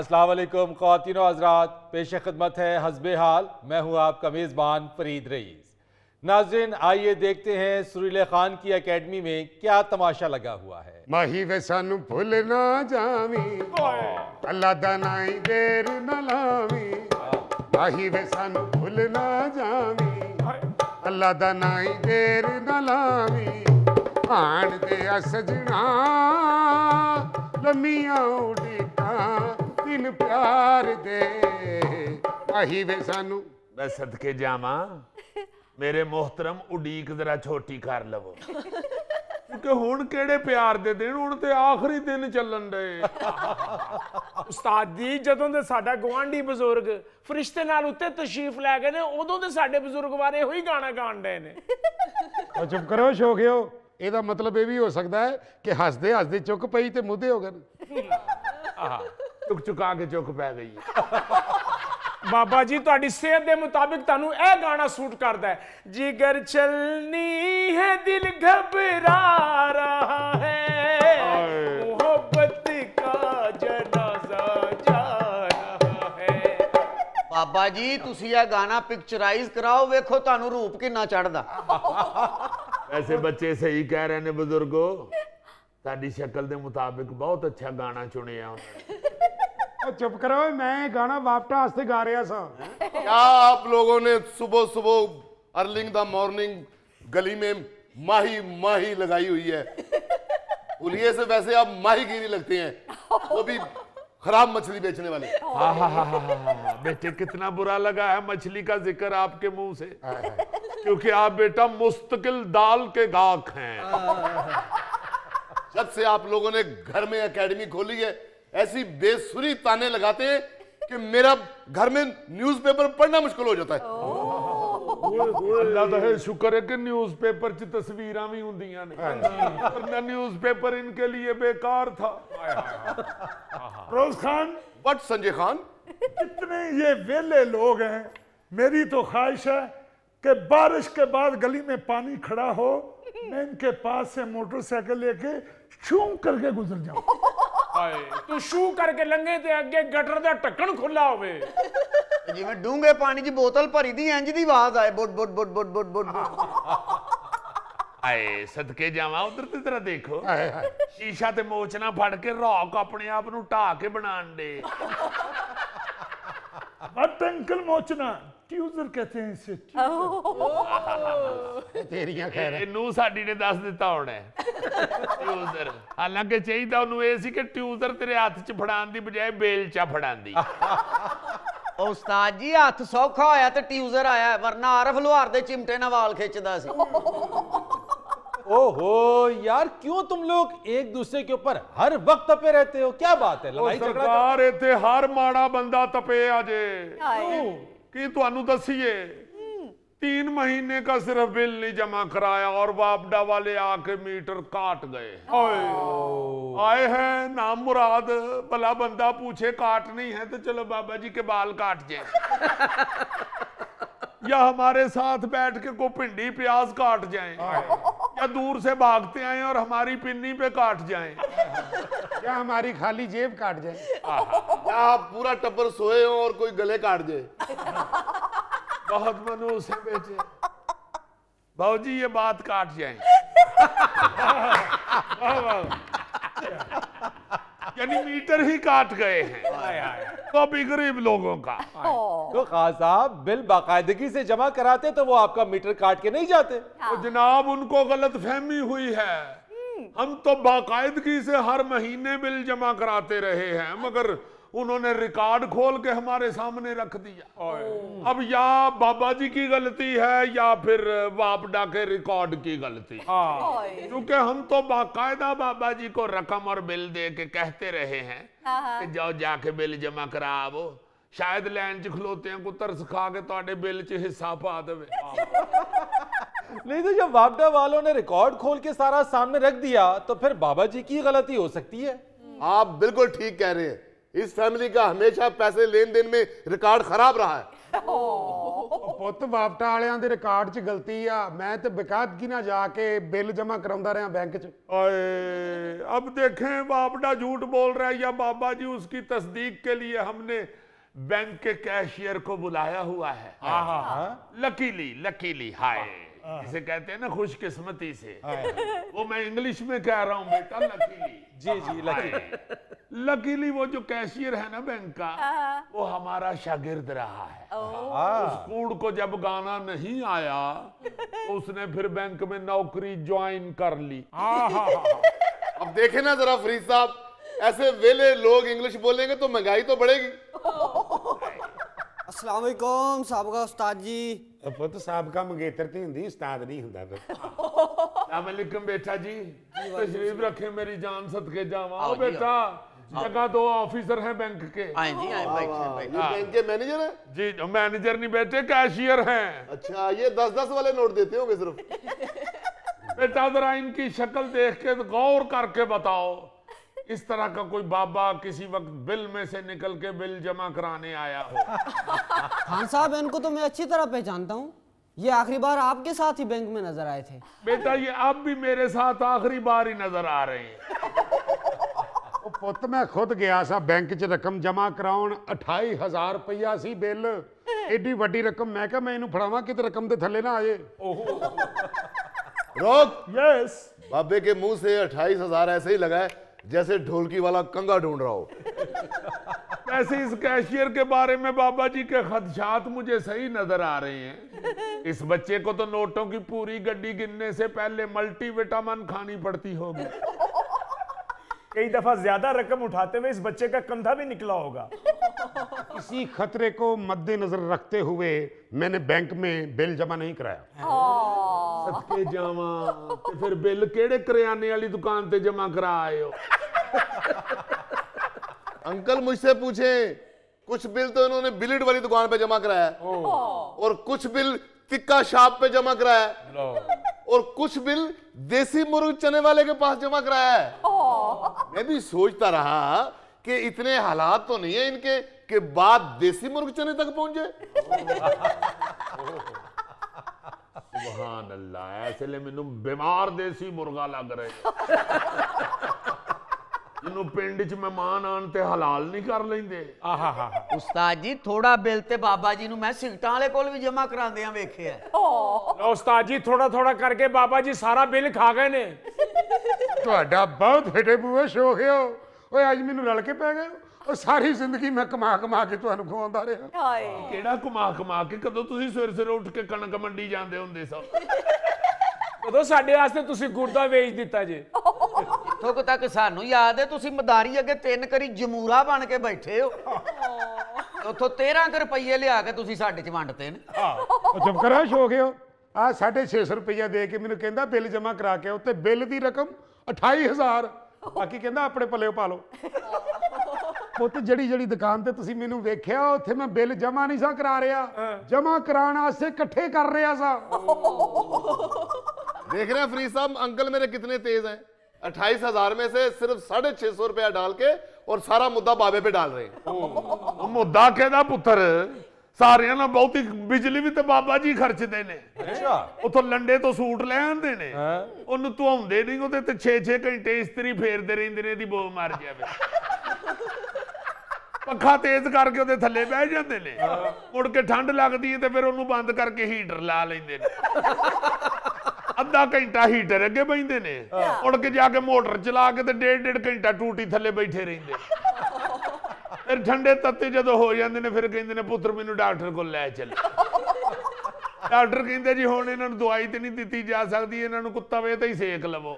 असलम ख़वातिन हजरात पेश खदमत है हसब हाल मैं हूँ आपका मेज़बान फरीद रईस नाजरन आइए देखते हैं सुरील खान की अकेडमी में क्या तमाशा लगा हुआ है माही वे सानू भूल ना जावी अल्लाह दा नाई देर ना लावी माही वे सानू भूल ना जावी अल्लाह दा नाई देर ना लावी आण दे सजना लम्मियां उड़ीटा ਦਿਲ ਪਿਆਰ ਦੇ ਆਹੀ ਵੇ ਸਾਨੂੰ ਮੈਂ ਸਦਕੇ ਜਾਵਾਂ ਮੇਰੇ ਮੁਹਤਰਮ ਉਡੀਕ ਜ਼ਰਾ ਛੋਟੀ ਕਰ ਲਵੋ ਕਿਉਂਕਿ ਹੁਣ ਕਿਹੜੇ ਪਿਆਰ ਦੇ ਦਿਨ ਹੁਣ ਤੇ ਆਖਰੀ ਦਿਨ ਚੱਲਣ ਦੇ ਉਸਤਾਦ ਜੀ ਜਦੋਂ ਦੇ ਸਾਡਾ ਗਵਾਂਢੀ ਬਜ਼ੁਰਗ ਫਰਿਸ਼ਤੇ ਨਾਲ ਉੱਤੇ ਤਸ਼ਰੀਫ ਲੈ ਗਏ ਨੇ ਉਦੋਂ ਦੇ ਸਾਡੇ ਬਜ਼ੁਰਗ ਬਾਰੇ ਹੋਈ ਗਾਣਾ ਗਾਣ ਰਹੇ ਨੇ ਉਹ ਚੁੱਪ ਕਰੋ ਸ਼ੋਖਿਓ ਇਹਦਾ ਮਤਲਬ ਇਹ ਵੀ ਹੋ ਸਕਦਾ ਹੈ ਕਿ ਹੱਸਦੇ ਹੱਸਦੇ ਚੁੱਕ ਪਈ ਤੇ ਮੁੱਦੇ ਹੋ ਗਏ ਆਹ ਚੁੱਕ ਚੁਕਾ ਕੇ ਚੁੱਕ ਪੈ ਗਈ ਬਾਬਾ ਜੀ ਤੁਹਾਡੀ ਸਿਹਤ ਦੇ ਮੁਤਾਬਿਕ ਤੁਹਾਨੂੰ ਇਹ ਗਾਣਾ ਸੂਟ ਕਰਦਾ ਹੈ ਜਿਗਰ ਚਲਨੀ ਹੈ ਦਿਲ ਘਬਰਾ ਰਹਾ ਹੈ ਮੁਹੱਬਤ ਦਾ ਜਨਾਜ਼ਾ ਜਾ ਰਹਾ ਹੈ ਬਾਬਾ ਜੀ ਤੁਸੀਂ ਇਹ ਗਾਣਾ ਪਿਕਚਰਾਈਜ਼ ਕਰਾਓ ਵੇਖੋ ਤੁਹਾਨੂੰ ਰੂਪ ਕਿੰਨਾ ਚੜਦਾ ਵੈਸੇ ਬੱਚੇ ਸਹੀ ਕਹਿ ਰਹੇ ਨੇ ਬਜ਼ੁਰਗੋ ਸਾਡੀ ਸ਼ਕਲ ਦੇ ਮੁਤਾਬਿਕ ਬਹੁਤ ਅੱਛਾ ਗਾਣਾ ਚੁਣਿਆ ਉਹਨੇ चुप करो मैं गाना वापटा वास्ते गा रहा सा क्या आप लोगों ने सुबह सुबह अर्लिंग द मॉर्निंग गली में माही माही लगाई हुई है उलिये से वैसे आप माही गिरी लगते हैं वो भी खराब मछली बेचने वाले हाँ हाँ हाँ हाँ बेटे कितना बुरा लगा है मछली का जिक्र आपके मुंह से क्योंकि आप बेटा मुस्तकिल दाल के गाक हैं जब से आप लोगों ने घर में एकेडमी खोली है ऐसी बेसुरी ताने लगाते कि मेरा घर में न्यूज़पेपर पढ़ना मुश्किल हो जाता है अल्लाह शुक्र है कि ਹੈ ਕਿ ਨਿਊਜ਼ਪੇਪਰ 'ਚ ਤਸਵੀਰਾਂ ਵੀ ਹੁੰਦੀਆਂ ਨੇ ਵਰਨਾ ਨਿਊਜ਼ਪੇਪਰ ਇਨਕੇ ਲਈ खान बट संजय खान इतने ये वेले लोग हैं मेरी तो ख्वाहिश है कि बारिश के बाद गली में पानी खड़ा हो मैं इनके पास से मोटरसाइकिल लेके छूम करके गुजर जाऊं ਹਾਏ ਤੂੰ ਸ਼ੂ ਕਰਕੇ ਲੰਘੇ ਤੇ ਅੱਗੇ ਗਟਰ ਦਾ ਟੱਕਣ ਖੁੱਲਾ ਹੋਵੇ ਜਿਵੇਂ ਡੂੰਘੇ ਪਾਣੀ ਦੀ ਬੋਤਲ ਭਰੀ ਦੀ ਇੰਜ ਦੀ ਆਵਾਜ਼ ਆਏ ਬੁੱਟ ਬੁੱਟ ਬੁੱਟ ਬੁੱਟ ਬੁੱਟ ਬੁੱਟ ਆਏ ਸਦਕੇ ਜਾਵਾਂ ਉਧਰ ਤੇ ਤਰਾ ਦੇਖੋ ਸ਼ੀਸ਼ਾ ਤੇ ਮੋਚਨਾ ਫੜ ਕੇ ਰੌਕ ਆਪਣੇ ਆਪ ਨੂੰ ਢਾ ਕੇ ਬਣਾਣ ਦੇ ਮਤ ਅੰਕਲ ਮੋਚਨਾ ट्यूजर कहते हैं इसे ਤੇਰੀਆਂ ਖੈਰ ਇਹਨੂੰ ਸਾਡੀ ਨੇ ਦੱਸ ਦਿੱਤਾ ਹੋਣਾ ਟਿਊਜ਼ਰ ਹਾਲਾਂਕਿ ਚਾਹੀਦਾ ਉਹਨੂੰ ਇਹ ਸੀ ਕਿ ਟਿਊਜ਼ਰ ਤੇਰੇ ਹੱਥ 'ਚ ਫੜਾਉਣ ਦੀ ਬਜਾਏ ਬੇਲਚਾ ਫੜਾਉਂਦੀ ਉਹ ਉਸਤਾਦ ਜੀ ਹੱਥ ਸੌਖਾ ਹੋਇਆ ਤੇ ਟਿਊਜ਼ਰ ਆਇਆ ਵਰਨਾ ਆਰਫ ਲੋਹਾਰ ਦੇ ਚਿਮਟੇ ਨਾਲ ਵਾਲ ਖਿੱਚਦਾ ਸੀ ओहो यार क्यों तुम लोग एक दूसरे के ऊपर हर वक्त तपे रहते हो क्या बात है लड़ाई सरकार इतने हर माड़ा बंदा तपे अजे कि दसीए हम्म। तीन महीने का सिर्फ बिल नहीं जमा कराया और बापडा वाले आके मीटर काट गए आए हैं नाम मुराद भला बंदा पूछे काट नहीं है तो चलो बाबा जी के बाल काट जाए या हमारे साथ बैठ के को भिंडी प्याज काट जाए क्या दूर से भागते आए और हमारी पिन्नी पे काट जाए क्या हमारी खाली जेब काट जाए क्या आप पूरा टब्बर सोए हो और कोई गले काट जाए बहुत मनु है बेचे भाजी ये बात काट जाए यानी मीटर ही काट गए हैं कॉपी गरीब लोगों का तो खान साहब बिल बाकायदगी से जमा कराते तो वो आपका मीटर काट के नहीं जाते तो जनाब उनको गलत फहमी हुई है हम्म। हम तो बाकायदगी से हर महीने बिल जमा कराते रहे हैं मगर उन्होंने रिकॉर्ड खोल के हमारे सामने रख दिया अब या बाबा जी की गलती है या फिर वापडा के रिकॉर्ड की गलती हाँ। क्योंकि हम तो बाकायदा बाबा जी को रकम और बिल दे के कहते रहे हैं हाँ, हाँ। कि जाओ जाके बिल जमा करा वो शायद लैंड च खलोते हैं तरस खा के तो बिल च हिस्सा पा दे नहीं तो जब वापडा वालों ने रिकॉर्ड खोल के सारा सामने रख दिया तो फिर बाबा जी की गलती हो सकती है आप बिल्कुल ठीक कह रहे हैं इस फैमिली का हमेशा पैसे लेन देन में रिकॉर्ड खराब रहा है पुत ਬਾਪਟਾ ਵਾਲਿਆਂ के रिकॉर्ड च गलती आ मैं तो ਬਿਕਾਤ ਕੀ ਨਾ ਜਾ ਕੇ ਬਿੱਲ ਜਮਾ ਕਰਾਉਂਦਾ अब देखें बापडा झूठ बोल रहा है या बाबा जी उसकी तस्दीक के लिए हमने बैंक के कैशियर को बुलाया हुआ है हाँ, हाँ, हाँ। लकीली लकीली हाय इसे हाँ। कहते हैं ना खुशकिस्मती से हाँ। वो मैं इंग्लिश में कह रहा हूँ बेटा लकीली जी जी हाँ। लकी लकीली वो जो कैशियर है ना बैंक का वो हमारा शागिर्द रहा है उस कूड़ को जब गाना नहीं आया उसने फिर बैंक में नौकरी ज्वाइन कर ली अब देखे ना जरा फरीद साहब ऐसे वेले लोग इंग्लिश बोलेंगे तो महंगाई तो बढ़ेगी ਅਸਲਾਮ ਅਲੈਕੁਮ ਸਾਬਕਾ ਉਸਤਾਦ ਜੀ ਪੁੱਤ ਸਾਬਕਾ ਮੰਗੇਤਰ ਤੇ ਹੁੰਦੀ ਉਸਤਾਦ ਨਹੀਂ ਹੁੰਦਾ ਫਿਰ ਅਸਲਾਮ ਅਲੈਕੁਮ ਬੇਟਾ ਜੀ ਤਸ਼ਰੀਫ ਰੱਖੇ ਮੇਰੀ ਜਾਨ ਸਦਕੇ ਜਾਵਾਂ ਉਹ जगह दो तो ऑफिसर हैं बैंक के हां जी बैंक के बैंक के मैनेजर है जी मैनेजर नहीं बैठे कैशियर हैं अच्छा ये दस दस वाले नोट देते होंगे सिर्फ बेटा जरा इनकी शक्ल देख के गौर करके बताओ इस तरह का कोई बाबा किसी वक्त बिल में से निकल के बिल जमा कराने आया हो खान साहब इनको तो मैं अच्छी तरह पहचानता हूँ ये आखिरी बार आपके साथ ही बैंक में नजर आए थे बेटा ये आप भी मेरे साथ आखिरी बार ही नजर आ रहे हैं पुत मैं खुद गया सा बैंक च रकम जमा कराउन अठाई हजार रुपया सी बिल एडी ਰਕਮ रकम मैं क्या मैं ਫੜਾਵਾਂ ਕਿਤੇ ਰਕਮ रकम के थले ना आए रोक यस बाबे के मुंह से अठाईस हजार ऐसे ही लगा है जैसे ढोलकी वाला कंगा ढूंढ रहा हो वैसे इस कैशियर के बारे में बाबा जी के खदशात मुझे सही नजर आ रहे हैं इस बच्चे को तो नोटों की पूरी गड्डी गिनने से पहले मल्टीविटामिन खानी पड़ती होगी कई दफा ज्यादा रकम उठाते हुए इस बच्चे का कंधा भी निकला होगा इसी खतरे को मद्देनजर रखते हुए मैंने बैंक में बिल जमा नहीं कराया हाँ। सदके जावा ते फिर बिल केड़े करियाने वाली दुकान पे जमा करा आयो अंकल मुझसे पूछे कुछ बिल तो इन्होंने बिलिट वाली दुकान पे जमा कराया और कुछ बिल टिक्का शॉप पे जमा कराया और कुछ बिल देसी मुर्ग चने वाले के पास जमा कराया है मैं भी सोचता रहा कि इतने हालात तो नहीं है इनके के बाद देसी मुर्ग चने तक पहुंचे अल्लाह ऐसे ले मैनू बीमार देसी मुर्गा लग रहे ਨੂੰ ਪਿੰਡ 'ਚ ਮਹਿਮਾਨ ਆਣ ਤੇ ਹਲਾਲ ਨਹੀਂ ਕਰ ਲੈਂਦੇ ਆਹਾਹਾ ਉਸਤਾਦ ਜੀ ਥੋੜਾ ਬਿੱਲ ਤੇ ਬਾਬਾ ਜੀ ਨੂੰ ਮੈਂ ਸਿਗਟਾਂ ਵਾਲੇ ਕੋਲ ਵੀ ਜਮ੍ਹਾਂ ਕਰਾਉਂਦੇ ਆ ਵੇਖਿਆ ਲੋ ਉਸਤਾਦ ਜੀ ਥੋੜਾ ਥੋੜਾ ਕਰਕੇ ਬਾਬਾ ਜੀ ਸਾਰਾ ਬਿੱਲ ਖਾ ਗਏ ਨੇ ਤੁਹਾਡਾ ਬਹੁਤ ਫਿੱਟੇ ਬੂਏ ਸ਼ੋਖਿਓ ਓਏ ਅੱਜ ਮੈਨੂੰ ਰਲ ਕੇ ਪੈ ਗਏ ਉਹ ਸਾਰੀ ਜ਼ਿੰਦਗੀ ਮੈਂ ਕਮਾ ਕਮਾ ਕੇ ਤੁਹਾਨੂੰ ਖਵਾਉਂਦਾ ਰਿਹਾ ਹਾਏ ਕਿਹੜਾ ਕਮਾ ਕਮਾ ਕੇ ਕਦੋਂ ਤੁਸੀਂ ਸਵੇਰ ਸਵੇਰ ਉੱਠ ਕੇ ਕਣਕ ਮੰਡੀ ਜਾਂਦੇ ਹੁੰਦੇ ਸੋ ਉਦੋਂ ਸਾਡੇ ਵਾਸਤੇ ਤੁਸੀਂ ਗੁਰਦਾ ਵੇਚ ਦਿੱਤਾ ਜੇ ਇੱਥੋਂ ਤੱਕ ਸਾਨੂੰ ਯਾਦ ਹੈ ਤੁਸੀਂ ਮਦਾਰੀ ਅੱਗੇ ਤਿੰਨ ਕਰੀ ਜਮੂਰਾ ਬਣ ਕੇ ਬੈਠੇ ਹੋ ਉੱਥੋਂ 13 ਰੁਪਏ ਲਿਆ ਕੇ ਤੁਸੀਂ ਸਾਡੇ ਚ ਵੰਡਤੇ ਨੇ ਹਾਂ ਚਮਕਰਾ ਕਰਾ ਗਏ ਹੋ ਆ 650 ਰੁਪਏ ਦੇ ਕੇ ਮੈਨੂੰ ਕਹਿੰਦਾ ਬਿੱਲ ਜਮਾ ਕਰਾ ਕੇ ਉੱਤੇ ਬਿੱਲ ਦੀ ਰਕਮ 28000 ਬਾਕੀ ਕਹਿੰਦਾ ਆਪਣੇ ਪੱਲੇ ਪਾ ਲਓ ਪੁੱਤ ਜਿਹੜੀ ਜਿਹੜੀ ਦੁਕਾਨ ਤੇ ਤੁਸੀਂ ਮੈਨੂੰ ਵੇਖਿਆ ਉੱਥੇ ਮੈਂ ਬਿੱਲ ਜਮਾ ਨਹੀਂ ਸਾ ਕਰਾ ਰਿਆ ਜਮਾ ਕਰਾਉਣ ਵਾਸਤੇ ਇਕੱਠੇ ਕਰ ਰਿਆ ਸਾ ਦੇਖ ਰਿਹਾ ਫਰੀਦ ਸਾਹਿਬ ਅੰਕਲ ਮੇਰੇ ਕਿੰਨੇ ਤੇਜ਼ ਹੈ अट्ठाईस हजार में से सिर्फ साढ़े छह सौ रुपया डाल के और सारा मुद्दा बाबे पे डाल रहे हैं मुद्दा कहना पुत्र ਸਾਰਿਆਂ ਨਾਲ ਬਹੁਤੀ ਬਿਜਲੀ ਵੀ ਤੇ ਬਾਬਾ ਜੀ ਖਰਚਦੇ ਨੇ ਅੱਛਾ ਉਥੋਂ ਲੰਡੇ ਤੋਂ ਸੂਟ ਲੈ ਆਉਂਦੇ ਨੇ ਉਹਨੂੰ ਧਵਾਉਂਦੇ ਨਹੀਂ ਉਹਦੇ ਤੇ 6-6 ਘੰਟੇ ਇਸਤਰੀ ਫੇਰਦੇ ਰਹਿੰਦੇ ਨੇ ਦੀ ਬੋ ਮਰ ਜਾਵੇ ਪੱਖਾ ਤੇਜ਼ ਕਰਕੇ ਉਹਦੇ ਥੱਲੇ ਬਹਿ ਜਾਂਦੇ ਨੇ ਮੁੜ ਕੇ ਠੰਡ ਲੱਗਦੀ ਹੈ ਤੇ ਫਿਰ ਉਹਨੂੰ ਬੰਦ ਕਰਕੇ ਹੀਟਰ ਲਾ ਲੈਂਦੇ ਨੇ ਅੱਧਾ ਘੰਟਾ ਹੀਟਰ ਅੱਗੇ ਬੈਂਦੇ ਨੇ ਉੜ ਕੇ ਜਾ ਕੇ ਮੋਟਰ ਚਲਾ ਕੇ ਤੇ ਡੇਢ ਡੇਢ ਘੰਟਾ ਟੂਟੀ ਥੱਲੇ ਬੈਠੇ ਰਹਿੰਦੇ ਫਿਰ ਠੰਡੇ ਤੱਤੇ ਜਦੋਂ ਹੋ ਜਾਂਦੇ ਨੇ ਫਿਰ ਕਹਿੰਦੇ ਨੇ ਪੁੱਤਰ ਮੈਨੂੰ ਡਾਕਟਰ ਕੋਲ ਲੈ ਚੱਲ ਡਾਕਟਰ ਕਹਿੰਦੇ ਜੀ ਹੁਣ ਇਹਨਾਂ ਨੂੰ ਦਵਾਈ ਤੇ ਨਹੀਂ ਦਿੱਤੀ ਜਾ ਸਕਦੀ ਇਹਨਾਂ ਨੂੰ ਕੁੱਤਾ ਵੇ ਤਾਂ ਹੀ ਸੇਕ ਲਵੋ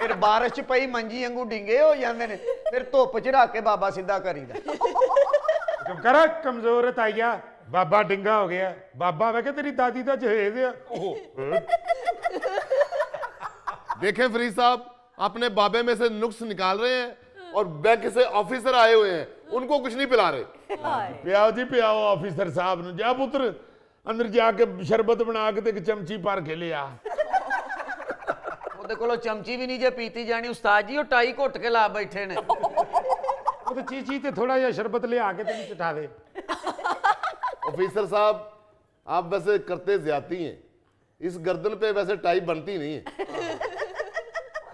ਫਿਰ ਬਾਰਿਸ਼ ਚ ਪਈ ਮੰਜੀ ਵਾਂਗੂ ਡਿੰਗੇ ਹੋ ਜਾਂਦੇ ਨੇ ਫਿਰ ਧੁੱਪ ਚ ਰੱਖ ਕੇ ਬਾਬਾ ਸਿੱਧਾ ਕਰੀਦਾ ਕਮਕਰਾ ਕਮਜ਼ੋਰ ਤਾਈਆ बाबा डिंगा हो गया बाबा ਮੈਂ तेरी दादी का जहेज ਜਹੇਜ਼ देखे फरीद साहब अपने बाबे में से नुक्स निकाल रहे हैं और बैंक से ऑफिसर आए हुए हैं उनको कुछ नहीं पिला रहे प्याओ जी प्याओ ऑफिसर साहब ने जा पुत्र अंदर जाके शरबत बना के एक चमची भर के लिया आ को चमची भी नहीं ਜੇ पीती जानी उस्ताद जी और टाई घुट के ला बैठे ने तो चीची थोड़ा ਤੇ शरबत ले आके ਲਿਆ ਕੇ ऑफिसर साहब आप वैसे करते ज्यादा हैं इस गर्दन पे वैसे टाई बनती नहीं है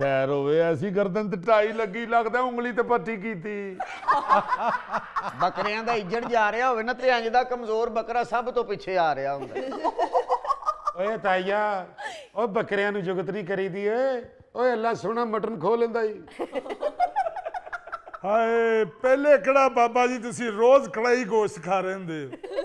ਖੈਰ ਹੋਵੇ ਐਸੀ ਗਰਦਨ ਤੇ ਟਾਈ ਲੱਗੀ ਲੱਗਦਾ ਉਂਗਲੀ ਤੇ ਪੱਟੀ ਕੀਤੀ ਬੱਕਰਿਆਂ ਦਾ ਇੱਜੜ ਜਾ ਰਿਹਾ ਹੋਵੇ ਨਾ ਤੇ ਇੰਜ ਦਾ ਕਮਜ਼ੋਰ ਬੱਕਰਾ ਸਭ ਤੋਂ ਪਿੱਛੇ ਆ ਰਿਹਾ ਹੁੰਦਾ ਓਏ ਤਾਇਆ ਓ ਬੱਕਰਿਆਂ ਨੂੰ ਜੁਗਤ ਨਹੀਂ ਕਰੀਦੀ ਓਏ ਓਏ ਅੱਲਾ ਸੋਹਣਾ ਮਟਨ ਖੋ ਲੈਂਦਾ ਈ ਹਾਏ ਪਹਿਲੇ ਕਿਹੜਾ ਬਾਬਾ ਜੀ ਤੁਸੀਂ ਰੋਜ਼ ਕੜਾਈ ਗੋਸ਼ਤ ਖਾ ਰਹੇ ਹੁੰਦੇ ਹੋ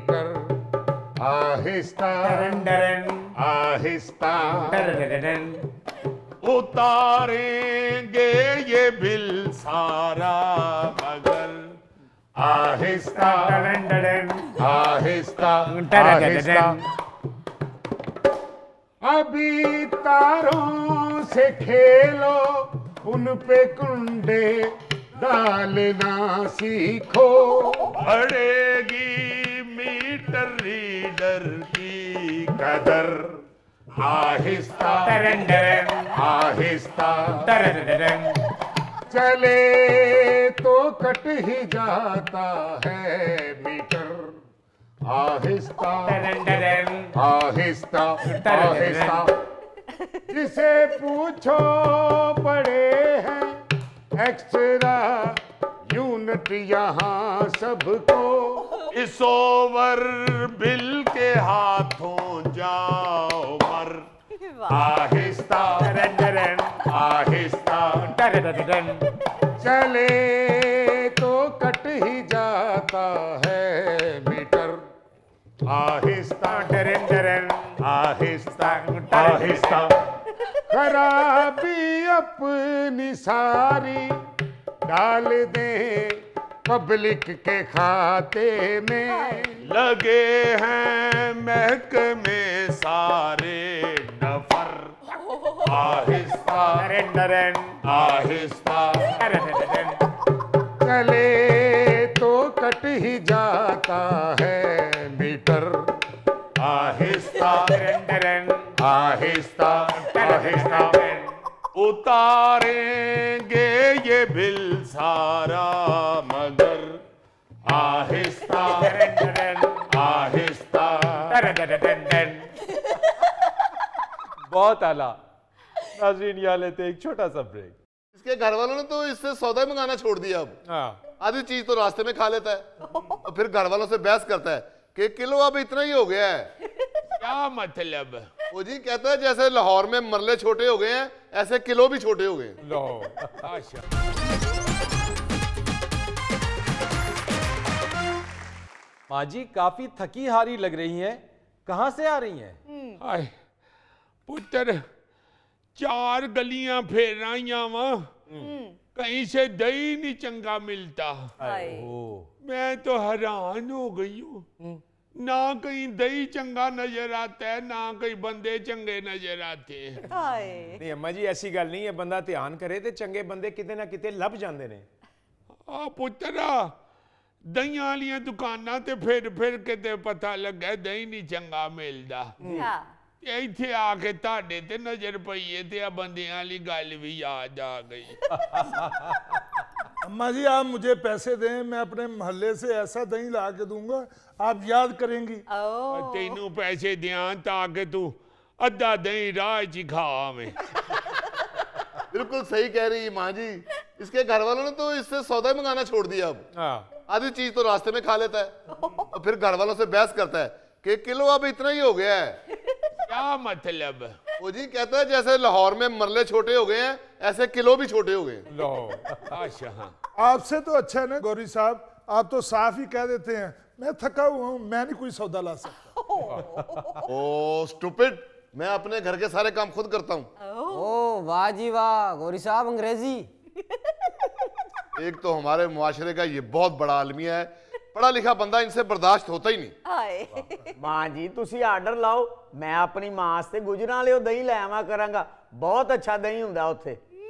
आहिस्ता आहिस्ता उतारेंगे ये बिल सारा मगर आहिस्ता आहिस्ता आहिस्ता अभी तारों से खेलो उन पे कुंडे डालना सीखो बढ़ेगी मीटर रीडर की कदर आहिस्ता तरन आहिस्ता तरन चले तो कट ही जाता है मीटर आहिस्ता तरन तरन आहिस्ता आहिस्ता जिसे पूछो पड़े हैं एक्स्ट्रा यूनिट यहाँ सबको इस ओवर बिल के हाथों जाओ मर आहिस्ता आहिस्ता चले तो कट ही जाता है मीटर आहिस्ता डरन डरन आहिस्ता आहिस्ता खराबी अपनी सारी डाल दें पब्लिक के खाते में लगे हैं महक में सारे नफर आहिस्ता नरेंद्रन आहिस्ता चले तो कट ही जाता है मीटर आहिस्ता आहिस्ता आहिस्ता उतारेंगे ये बिल सारा मगर आहिस्ता आहिस्ता बहुत आला नाजरीन यहाँ लेते एक छोटा सा ब्रेक इसके घर वालों ने तो इससे सौदा ही मंगाना छोड़ दिया अब हाँ। आधी चीज तो रास्ते में खा लेता है और फिर घर वालों से बहस करता है कि किलो अब इतना ही हो गया है क्या मतलब वो जी कहता है जैसे लाहौर में मरले छोटे हो गए हैं ऐसे किलो भी छोटे हो गए अच्छा। माँ जी काफी थकी हारी लग रही हैं कहाँ से आ रही हैं हम्म। हाय पुत्र चार गलियां फेर रही हम्म। कहीं से दही नहीं चंगा मिलता मैं तो हैरान हो गई हूँ हम्म। ना कहीं दही चंगा नजर आता है ना कहीं बंदे चंगे नजर आते हैं नहीं अम्मा जी ऐसी गल नहीं है बंदा ध्यान करे तो चंगे बंदे कितने ना कितने लभ जाते ने ਆ ਪੁੱਤਰਾ ਦਹੀਆਂ ਵਾਲੀਆਂ ਦੁਕਾਨਾਂ ਤੇ ਫਿਰ ਫਿਰ ਕਿਤੇ ਪਤਾ ਲੱਗਾ ਦਹੀਂ ਨਹੀਂ ਚੰਗਾ ਮਿਲਦਾ ਇੱਥੇ ਆ ਕੇ ਤੁਹਾਡੇ ਤੇ ਨਜ਼ਰ ਪਈਏ ਤੇ ਆ ਬੰਦਿਆਂ ਵਾਲੀ ਗੱਲ अम्मा जी आप मुझे पैसे दें मैं अपने मोहल्ले से ऐसा दही ला के दूंगा आप याद करेंगी तेन पैसे दिया ताकि तू अद्धा दही राज खा बिल्कुल सही कह रही है माँ जी इसके घर वालों ने तो इससे सौदा मंगाना छोड़ दिया अब हाँ। आधी चीज तो रास्ते में खा लेता है और फिर घर वालों से बहस करता है कि किलो अब इतना ही हो गया है क्या मतलब वो जी कहता है जैसे लाहौर में मरले छोटे हो गए हैं ऐसे किलो भी छोटे हो गए अच्छा, हाँ। आपसे तो अच्छा है ना गौरी साहब आप तो साफ ही कह देते हैं मैं थका हुआ हूँ मैं नहीं कोई सौदा ला सकता ओ स्टूपिड मैं अपने घर के सारे काम खुद करता हूँ वाह जी वाह गौरी साहब अंग्रेजी एक तो हमारे मुआशरे का ये बहुत बड़ा आलमिया है पढ़ा लिखा बंदा इनसे बर्दाश्त होता ही नहीं माँ जी तुम आर्डर लाओ मैं अपनी ਮਾਂ से गुजरा लो दही ਲੈ ਆਵਾਂ ਕਰਾਂਗਾ ਬਹੁਤ ਅੱਛਾ ਦਹੀਂ ਹੁੰਦਾ ਉੱਥੇ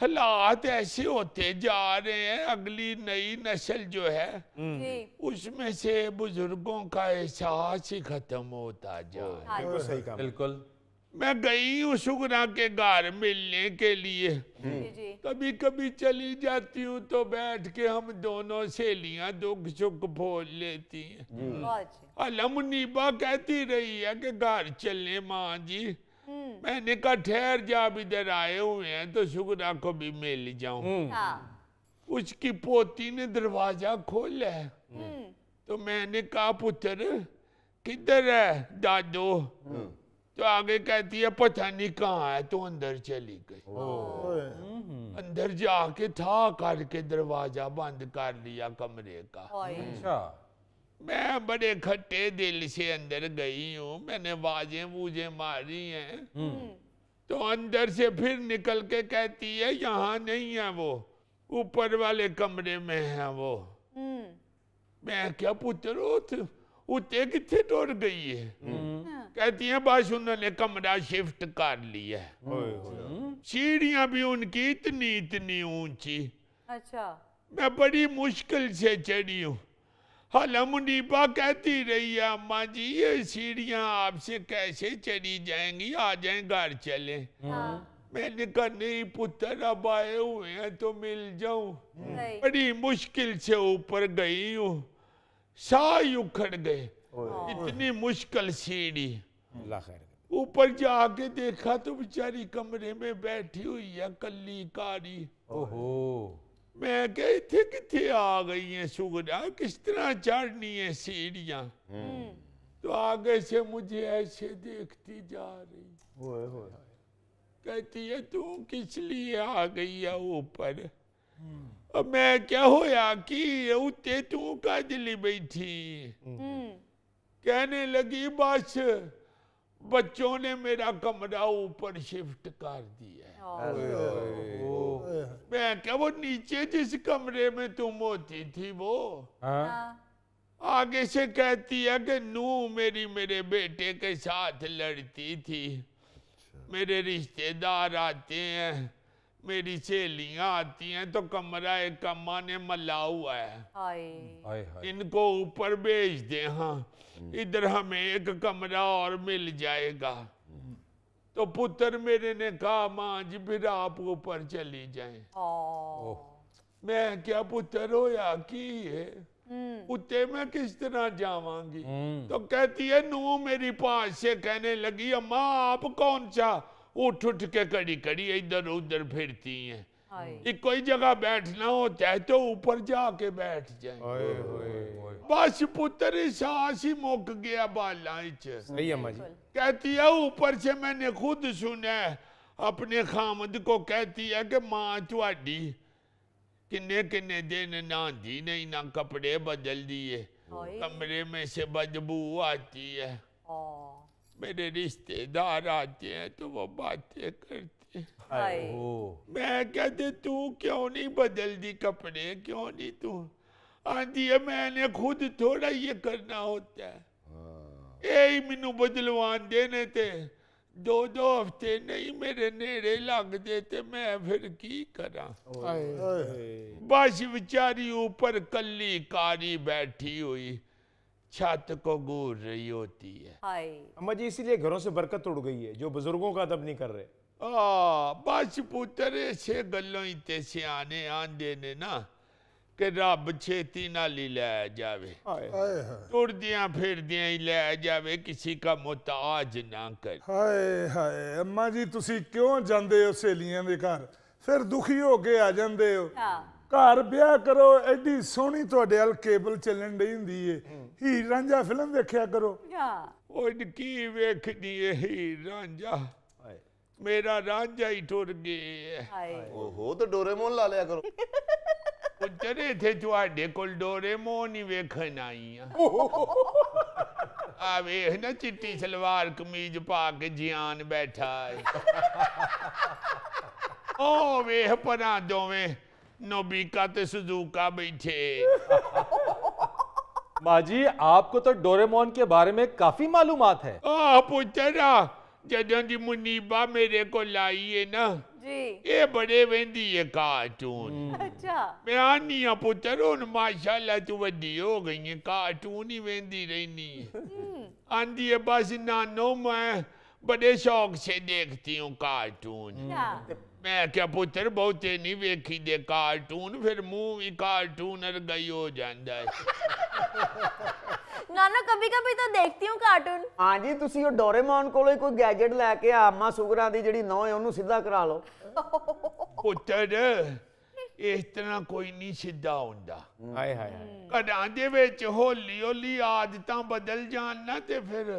हालात ऐसे होते जा रहे हैं अगली नई नस्ल जो है हम्म। उसमें से बुजुर्गों का एहसास ही खत्म होता जा रहा है बिल्कुल मैं गई हूँ सुगना के घर मिलने के लिए कभी हम्म। कभी चली जाती हूँ तो बैठ के हम दोनों सहेलियाँ दुख सुख बोल लेती हैं हम्म। अलम कहती रही है कि घर चले माँ जी हम्म। मैंने कहा ठहर जा अब इधर आए हुए हैं तो शुक्रा को भी मिल जाऊं हम्म। हाँ। उसकी पोती ने दरवाजा खोला हम्म। तो मैंने कहा पुत्र किधर है दादो तो आगे कहती है पता नहीं कहाँ है तो अंदर चली गई अंदर जाके था करके दरवाजा बंद कर लिया कमरे का अच्छा मैं बड़े खट्टे दिल से अंदर गई हूँ मैंने वाजे वूजे मारी हैं हम्म। हम्म। तो अंदर से फिर निकल के कहती है यहाँ नहीं है वो ऊपर वाले कमरे में है वो हम्म। मैं क्या पुत्र उते कितने टोर गई है हाँ। कहती है बस उन्होंने कमरा शिफ्ट कर लिया सीढ़ियां भी उनकी इतनी इतनी ऊंची अच्छा मैं बड़ी मुश्किल से चढ़ी हूँ हलमुनीबा कहती रही है अम्मा जी ये सीढ़ियाँ आपसे कैसे चली जाएंगी आ जाए घर चले हाँ। मैंने कहा नहीं पुत्र अब आए हुए हैं तो मिल जाऊं बड़ी मुश्किल से ऊपर गई हूँ साई उखड़ गए इतनी मुश्किल सीढ़ी ऊपर जाके देखा तो बेचारी कमरे में बैठी हुई है कली कारी ओहो मैं कह कि कितने आ गई है सुगड़ा किस तरह चढ़नी है सीढ़िया हम्म। तो आगे से मुझे ऐसे देखती जा रही ओए ओए कहती है तू किस लिए आ गई है ऊपर हम्म। अब मैं क्या होया कि उते तू काजली बैठी हम्म। कहने लगी बस बच्चों ने मेरा कमरा ऊपर शिफ्ट कर दिया है मैं क्या वो नीचे जिस कमरे में तुम होती थी वो हाँ।, हाँ? आगे से कहती है कि नू मेरी मेरे बेटे के साथ लड़ती थी अच्छा। मेरे रिश्तेदार आते हैं मेरी सहेलियां आती हैं तो कमरा एक कम्मा ने मला हुआ है आए। आए। इनको ऊपर भेज दे हाँ हम्म। इधर हमें एक कमरा और मिल जाएगा तो पुत्र मेरे ने कहा मां जी फिर आप ऊपर चली जाए मैं क्या पुत्र हो या की है उत्ते हम्म। मैं किस तरह जावांगी हम्म। तो कहती है नू मेरी पास से कहने लगी अम्मा आप कौन सा उठ उठ के कड़ी कड़ी इधर उधर फिरती है एक कोई जगह बैठना होता है तो ऊपर जाके बैठ जाए बस पुत्र सास ही मुक गया बाला सही है जी कहती है ऊपर से मैंने खुद सुना है अपने खामद को कहती है कि माँ थी किन्ने किन्ने दिन दी नहीं ना कपड़े बदल दिए कमरे में से बदबू आती है मेरे रिश्तेदार आते हैं तो वो बातें करते हैं मैं कहते तू क्यों नहीं बदल दी कपड़े क्यों नहीं तू आंधी है मैंने खुद थोड़ा ये करना होता है हाँ। यही मैनू बदलवान देने थे दो दो हफ्ते नहीं मेरे नेड़े लग देते मैं फिर की करा बस बेचारी ऊपर कल्ली कारी बैठी हुई छत को घूर रही होती है अम्मा जी इसीलिए घरों से बरकत उड़ गई है जो बुजुर्गों का अदब नहीं कर रहे आ, हाँ, बस पुत्र ऐसे गलों ही ते सियाने आंदे ने ना ਕਿ ਰੱਬ ਛੇਤੀ ਨਾਲ ਹੀ ਲੈ ਜਾਵੇ ਤੁਰਦਿਆਂ ਫਿਰਦਿਆਂ ਹੀ ਲੈ ਜਾਵੇ ਕਿਸੇ ਦਾ ਮੁਤਾਜ ਨਾ ਕਰ ਹਾਏ ਹਾਏ ਅੰਮਾ ਜੀ ਤੁਸੀਂ ਕਿਉਂ ਜਾਂਦੇ ਹੋ ਸਹੇਲੀਆਂ ਦੇ ਘਰ ਫਿਰ ਦੁਖੀ ਹੋ ਕੇ ਆ ਜਾਂਦੇ ਹੋ ਘਰ ਵਿਆਹ ਕਰੋ ਐਡੀ ਸੋਹਣੀ ਤੁਹਾਡੇ ਹਲ ਕੇਬਲ ਚੱਲਣ ਡਈ ਹੁੰਦੀ ਏ ਹੀਰ ਰਾਂਝਾ ਫਿਲਮ ਵੇਖਿਆ ਕਰੋ ਓਏ ਕੀ ਵੇਖਦੀ ਏ ਹੀਰ ਰਾਂਝਾ ਮੇਰਾ ਰਾਂਝਾ ਹੀ ਟੁਰ ਗਿਆ ਹਾਏ ਓਹੋ ਤਾਂ ਡੋਰੇਮੋਨ ਲਾ ਲਿਆ ਕਰੋ ચરે છે જો આ ડેકોલ ડોરેમોની વેખના અહીંયા આ ਵੇਖ ਨਾ ਚਿੱਟੀ ਸਲਵਾਰ ਕਮੀਜ਼ ਪਾ ਕੇ ਜਿਆਨ ਬੈਠਾ है ਉਹ ਵੇਖ ਪਰਾਂ ਦੋਵੇਂ नोबिका ते सुजुका बैठे माजी आपको तो डोरेमोन के बारे में काफी मालूमात है आ, पुत्रा जदों मुनीबा मेरे को लाई है ना जी ये बड़े वेंदी ये कार्टून हम्म। अच्छा मैं आनी आ पुत्तर हुन माशाल्लाह तू वड्डी हो गई है कार्टून ही वेंदी रहनी हम्म। आंदी है बस नानो मैं बड़े शौक से देखती हूं कार्टून मैं क्या पुत्र बहुते नहीं वेखी दे कार्टून फिर मुंह भी कार्टूनर गई हो जाता है ਨਾਨਾ ਕਭੀ ਕਭੀ ਤਾਂ ਦੇਖਦੀ ਹੂੰ ਕਾਰਟੂਨ ਹਾਂਜੀ ਤੁਸੀਂ ਉਹ ਡੋਰੇਮੋਨ ਕੋਲੋਂ ਹੀ ਕੋਈ ਗੈਜਟ ਲੈ ਕੇ ਆਮਾ ਸੁਗਰਾਂ ਦੀ ਜਿਹੜੀ ਨੌ ਹੈ ਉਹਨੂੰ ਸਿੱਧਾ ਕਰਾ ਲਓ ਪੁੱਤਰ ਇਸ ਤਰ੍ਹਾਂ ਕੋਈ ਨਹੀਂ ਸਿੱਧਾ ਹੁੰਦਾ ਹਾਏ ਹਾਏ ਘਰਾਂ ਦੇ ਵਿੱਚ ਹੌਲੀ ਹੌਲੀ ਆਦਤਾਂ ਬਦਲ ਜਾਣ ਨਾ ਤੇ ਫਿਰ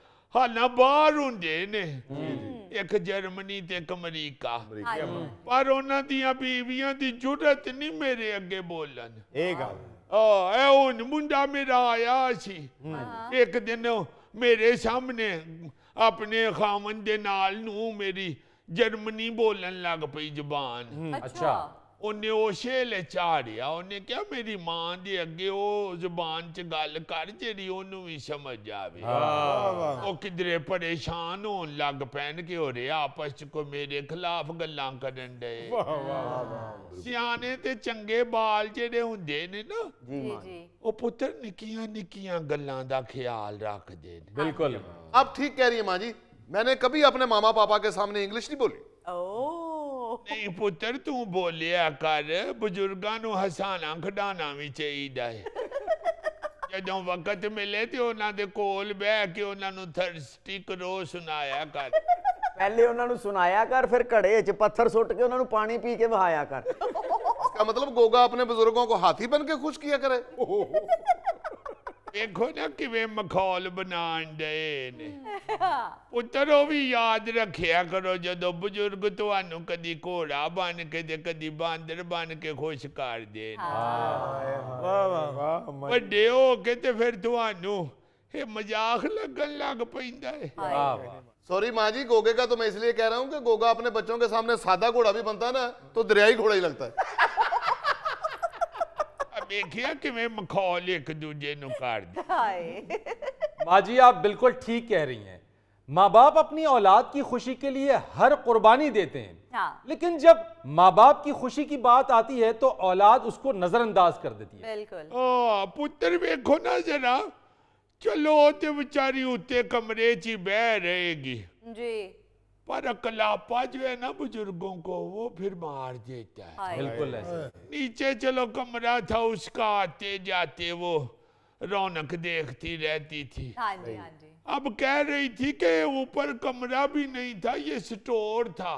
ਹਾਲਾਂ ਬਾਹਰ ਹੁੰਦੇ ਨੇ ਇੱਕ ਜਰਮਨੀ ਤੇ ਇੱਕ ਅਮਰੀਕਾ ਪਰ ਉਹਨਾਂ ਦੀਆਂ ਬੀਵੀਆਂ ਦੀ ਜੁਰਤ ਨਹੀਂ ਮੇਰੇ ਅੱਗੇ ਬੋਲਣ ਇਹ ਗੱਲ ਆ ਇਹ ਹੁਣ ਮੁੰਡਾ ਮੇਰਾ ਆਇਆ ਸੀ ਇੱਕ ਦਿਨ ਮੇਰੇ ਸਾਹਮਣੇ ਆਪਣੇ ਖਾਮਨ ਦੇ ਨਾਲ ਨੂੰ ਮੇਰੀ ਜਰਮਨੀ ਬੋਲਣ ਲੱਗ ਪਈ ਜ਼ਬਾਨ ਅੱਛਾ उन्हें ओशेले चाड़िया उन्हें क्या मेरी मां दी अगे ओ जबान च गल कर जेरी ओनू भी समझ जावे ओ किदरे परेशान हो लग पैन के हो रे आपस को मेरे खिलाफ गल्ला करन दे सियाने ते चंगे बाल जेड़े हुंदे ने ना जी पुत्र निकियां निकियां गल्ला दा ख्याल रख दे बिल्कुल अब ठीक कह रही है मां जी मैंने कभी अपने मामा पापा के सामने इंग्लिश नहीं बोली ओ ਨਹੀਂ ਪੁੱਤਰ ਤੂੰ ਬੋਲਿਆ ਕਰ ਬਜ਼ੁਰਗਾਂ ਨੂੰ ਹਸਾਣਾ ਖਡਾਣਾ ਵੀ ਚਾਹੀਦਾ ਹੈ ਜਦੋਂ ਵਕਤ ਮਿਲੇ ਤੇ ਉਹਨਾਂ ਦੇ ਕੋਲ ਬਹਿ ਕੇ ਉਹਨਾਂ ਨੂੰ ਥਰਸਟੀ ਕਰੋ ਸੁਣਾਇਆ ਕਰ ਪਹਿਲੇ ਉਹਨਾਂ ਨੂੰ ਸੁਣਾਇਆ ਕਰ ਫਿਰ ਘੜੇ 'ਚ ਪੱਥਰ ਸੁੱਟ ਕੇ ਉਹਨਾਂ ਨੂੰ ਪਾਣੀ ਪੀ ਕੇ ਵਹਾਇਆ ਕਰ इसका मतलब गोगा अपने बुजुर्गों को हाथी बन के खुश किया करे देखो ना कि मखौल बनान डे ने पुत्रो भी याद रखिया करो जो बुजुर्ग तुहानू कदी घोड़ा बन के कदी बांदर बन के खुश कर दे वे हो के फिर तुहानू मजाक लगन लग पैंदा है सॉरी हाँ। माँ जी गोगे का तो मैं इसलिए कह रहा हूँ कि गोगा अपने बच्चों के सामने सादा घोड़ा भी बनता है ना तो दरियाई घोड़ा ही लगता है ਦੇਖਿਆ कि ਮਖੌਲ ਇੱਕ ਦੂਜੇ ਨੂੰ ਕਰਦੇ ਹਾਏ माँ जी आप बिल्कुल ठीक कह रही हैं माँ बाप अपनी औलाद की खुशी के लिए हर कुर्बानी देते हैं हाँ। लेकिन जब माँ बाप की खुशी की बात आती है तो औलाद उसको नजरअंदाज कर देती है पुत्र देखो ना जरा चलो बेचारी उत्ते कमरे ची बह रहेगी जी पर अकलापा जो है ना बुजुर्गों को वो फिर मार देता है बिल्कुल नीचे चलो कमरा था उसका आते जाते वो रौनक देखती रहती थी हाँ जी, हाँ जी। अब कह रही थी कि ऊपर कमरा भी नहीं था ये स्टोर था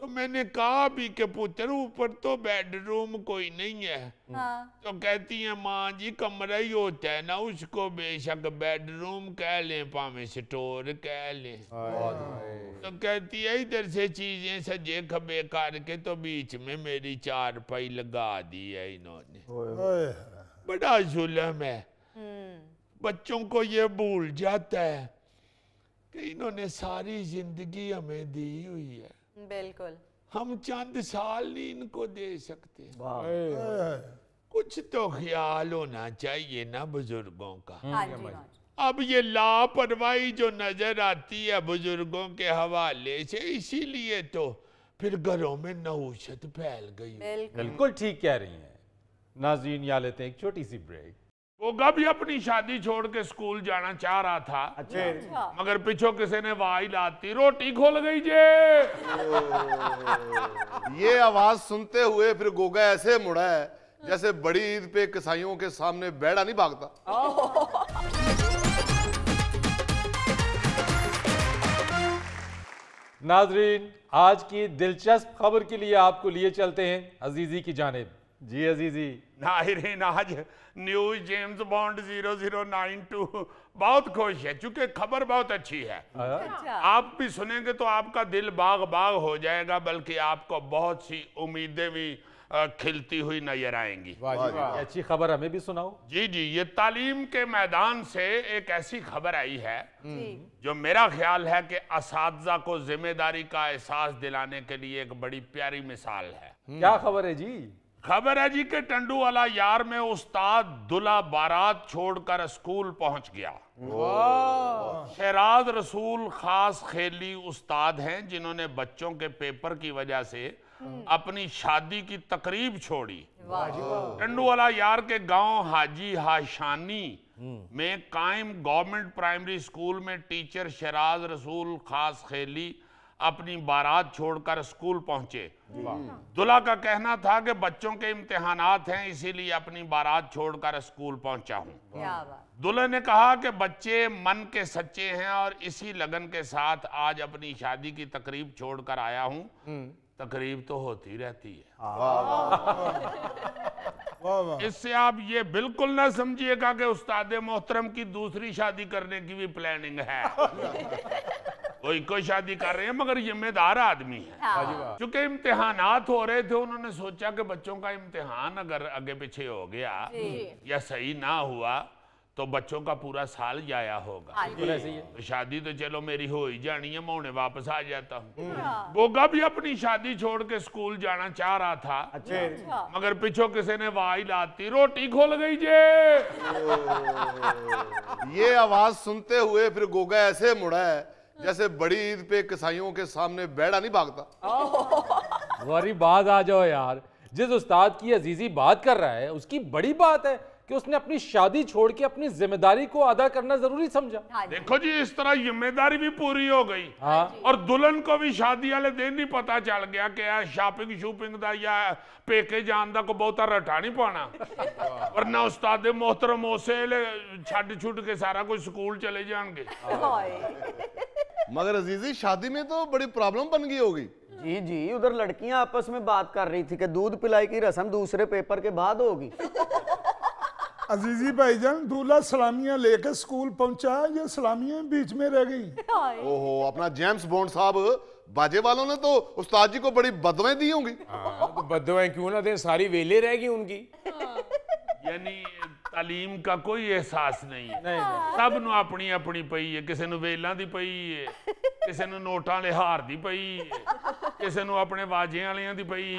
तो मैंने कहा भी के पुत्र ऊपर तो बेडरूम कोई नहीं है हाँ। तो कहती है माँ जी कमरा ही होता है ना उसको बेशक बेडरूम कह लें पावे स्टोर कह लें तो कहती है इधर से चीजें सजे खबे करके तो बीच में मेरी चार पाई लगा दी है इन्होंने बड़ा जुलम है हम्म। बच्चों को ये भूल जाता है कि इन्होंने सारी जिंदगी हमें दी हुई है बिल्कुल हम चंद साल नहीं इनको दे सकते कुछ तो ख्याल होना चाहिए ना बुजुर्गों का हम्म, हाँ हाँ अब ये लापरवाही जो नजर आती है बुजुर्गों के हवाले से इसीलिए तो फिर घरों में नौशत फैल गई बिल्कुल ठीक कह रही हैं नाजीन या लेते हैं एक छोटी सी ब्रेक गोगा भी अपनी शादी छोड़ के स्कूल जाना चाह रहा था अच्छा, अच्छा। मगर पीछे किसी ने वाई लाती रोटी खोल गई जे ये आवाज सुनते हुए फिर गोगा ऐसे मुड़ा है जैसे बड़ी ईद पे कसाईयों के सामने बैठा नहीं भागता नाजरीन आज की दिलचस्प खबर के लिए आपको लिए चलते हैं अजीजी की जानेब जी अजीजी नाहरीन आज news James Bond zero zero nine two बहुत खुश है चूंकि खबर बहुत अच्छी है हाँ। अच्छा। आप भी सुनेंगे तो आपका दिल बाग बाग हो जाएगा बल्कि आपको बहुत सी उम्मीदें भी खिलती हुई नजर आएंगी अच्छी खबर हमें भी सुनाओ जी जी ये तालीम के मैदान से एक ऐसी खबर आई है हम्म। जो मेरा ख्याल है कि इस को जिम्मेदारी का एहसास दिलाने के लिए एक बड़ी प्यारी मिसाल है क्या खबर है जी खबर है जी के टंडू वाला यार में उस्ताद दुला बारात छोड़कर स्कूल पहुंच गया शहराज रसूल खास खेली उस्ताद हैं जिन्होंने बच्चों के पेपर की वजह से अपनी शादी की तकरीब छोड़ी टंडू वाला यार के गांव हाजी हाशानी में कायम गवर्नमेंट प्राइमरी स्कूल में टीचर शहराज रसूल खास खेली अपनी बारात छोड़कर स्कूल पहुंचे दुला का कहना था कि बच्चों के इम्तहान हैं इसीलिए अपनी बारात छोड़कर स्कूल पहुंचा हूं दुल्हे ने कहा कि बच्चे मन के सच्चे हैं और इसी लगन के साथ आज अपनी शादी की तकरीब छोड़कर आया हूं हम्म। तकरीब तो होती रहती है हाँ, इससे आप ये बिल्कुल ना समझिएगा कि उस्ताद मोहतरम की दूसरी शादी करने की भी प्लानिंग है कोई कोई शादी कर रहे हैं मगर जिम्मेदार आदमी है क्योंकि हाँ। हाँ इम्तिहान हो रहे थे उन्होंने सोचा कि बच्चों का इम्तिहान अगर आगे पीछे हो गया या सही ना हुआ तो बच्चों का पूरा साल जाया होगा हाँ तो शादी तो चलो मेरी हो ही जानी है मैं उन्हें वापस आ जाता हूँ बोगा अच्छा। भी अपनी शादी छोड़ के स्कूल जाना चाह रहा था अच्छा। अच्छा। मगर पिछो किसी ने वाई लाती रोटी खोल गई जे ये आवाज सुनते हुए फिर गोगा ऐसे मुड़ा है जैसे बड़ी ईद पे कसाईयों के सामने बैठा नहीं भागता वरी बाज आ जाओ यार जिस उस्ताद की अजीजी बात कर रहा है उसकी बड़ी बात है कि उसने अपनी शादी छोड़ के अपनी जिम्मेदारी को अदा करना जरूरी समझा हाँ देखो जी इस तरह जिम्मेदारी भी पूरी हो गई हाँ।, हाँ और दुल्हन को भी शादी वाले दिन ही पता चल गया कि शॉपिंग शूपिंग का या पेके जान का को बहुता रटा नहीं पाना ना उस्ताद मोहतरम उसे छुट के सारा कुछ स्कूल चले जाएंगे मगर अजीजी शादी में तो बड़ी प्रॉब्लम बन गई होगी जी जी उधर लड़कियां आपस में बात कर रही थी कि दूध पिलाई की रस्म दूसरे पेपर के बाद होगी अजीजी भाईजान दूल्हा सलामियां लेकर स्कूल पहुंचा या सलामियां बीच में रह गई ओहो अपना जेम्स बॉन्ड साहब बाजे वालों ने तो उस्ताद जी को बड़ी बदवाएं दी होंगी हाँ, तो बदवाएं क्यों ना दें सारी वेले रह गई उनकी हाँ। यानी तालीम का कोई एहसास नहीं सब अपनी अपनी पई है ਹੈ ਕਿਸੇ ਨੂੰ ਵੇਲਾਂ ਦੀ ਪਈ किसी ਕਿਸੇ ਨੂੰ ਨੋਟਾਂ ਵਾਲੇ ਹਾਰ ਦੀ ਪਈ ਹੈ ਕਿਸੇ ਨੂੰ ਆਪਣੇ ਵਾਜਿਆਂ ਵਾਲਿਆਂ ਦੀ ਪਈ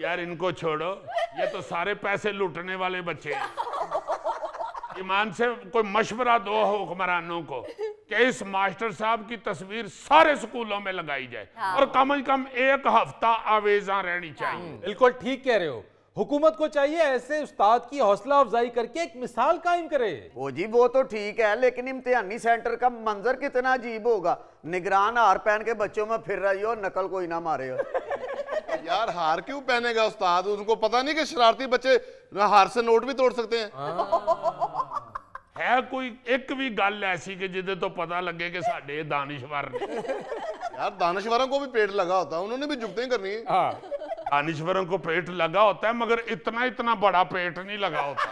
यार इनको छोड़ो ये तो सारे पैसे लूटने वाले बच्चे हैं ईमान से कोई मशवरा दो हुक्मरानों को कि इस मास्टर साहब की तस्वीर सारे स्कूलों में लगाई जाए हाँ। और कम से कम एक हफ्ता आवेजा रहनी हाँ। चाहिए हाँ। बिल्कुल ठीक कह रहे हो हुकूमत को चाहिए ऐसे उस्ताद की हौसला अफजाई करके एक मिसाल कायम करे वो जी वो तो ठीक है लेकिन इम्तिहानी सेंटर का मंजर कितना अजीब होगा निगरान हार पहन के बच्चों में फिर रही हो नकल कोई ना मारे हो यार हार क्यों पहनेगा उस्ताद उनको पता नहीं कि शरारती बच्चे हार से नोट भी तोड़ सकते हैं ਹੈ ਕੋਈ ਇੱਕ ਵੀ ਗੱਲ ਐਸੀ ਕਿ ਜਿਹਦੇ ਤੋਂ ਪਤਾ ਲੱਗੇ ਕਿ ਸਾਡੇ ਦਾਨਿਸ਼ਵਰ यार ਯਾਰ को भी पेट लगा होता है उन्होंने भी जुगते ਜੁਗਤੇ ਕਰਨੀ ਹੈ हाँ। ਹਾਂ ਦਾनिश्वरों को पेट लगा होता है मगर इतना इतना बड़ा पेट नहीं लगा होता